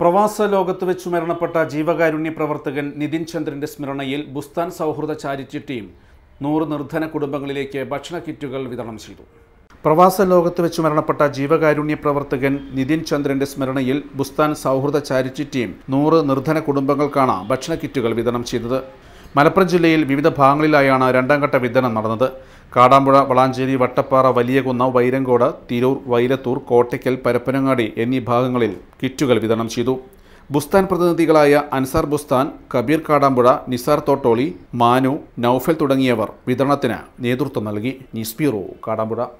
പ്രവാസ ലോകത്ത് വെച്ച് മരണപ്പെട്ട ജീവകാരുണ്യ പ്രവർത്തകൻ നിതിൻ ചന്ദ്രന്റെ സ്മരണയിൽ ബുസ്താൻ സൗഹൃദ ചാരിറ്റി ടീം നൂറ് നിർധന കുടുംബങ്ങളിലേക്ക് ഭക്ഷണ കിറ്റുകൾ വിതരണം ചെയ്തു പ്രവാസ ലോകത്ത് വെച്ച് മരണപ്പെട്ട ജീവകാരുണ്യ പ്രവർത്തകൻ നിതിൻ ചന്ദ്രന്റെ സ്മരണയിൽ ബുസ്താൻ സൗഹൃദ ചാരിറ്റി ടീം നൂറ് നിർധന കുടുംബങ്ങൾക്കാണ് ഭക്ഷണ കിറ്റുകൾ വിതരണം ചെയ്തത് മലപ്പുറം ജില്ലയിൽ വിവിധ ഭാഗങ്ങളിലായാണ് രണ്ടാം ഘട്ട വിതരണം നടന്നത് കാടാമ്പുഴ വളാഞ്ചേരി വട്ടപ്പാറ വലിയകുന്ന വൈരങ്കോട് തിരൂർ വൈരത്തൂർ കോട്ടയ്ക്കൽ പരപ്പനങ്ങാടി എന്നീ ഭാഗങ്ങളിൽ കിറ്റുകൾ വിതരണം ചെയ്തു ബുസ്താൻ പ്രതിനിധികളായ അൻസാർ ബുസ്താൻ കബീർ കാടാമ്പുഴ നിസാർ തോട്ടോളി മാനു നൌഫൽ തുടങ്ങിയവർ വിതരണത്തിന് നേതൃത്വം നൽകി ന്യൂസ് കാടാമ്പുഴ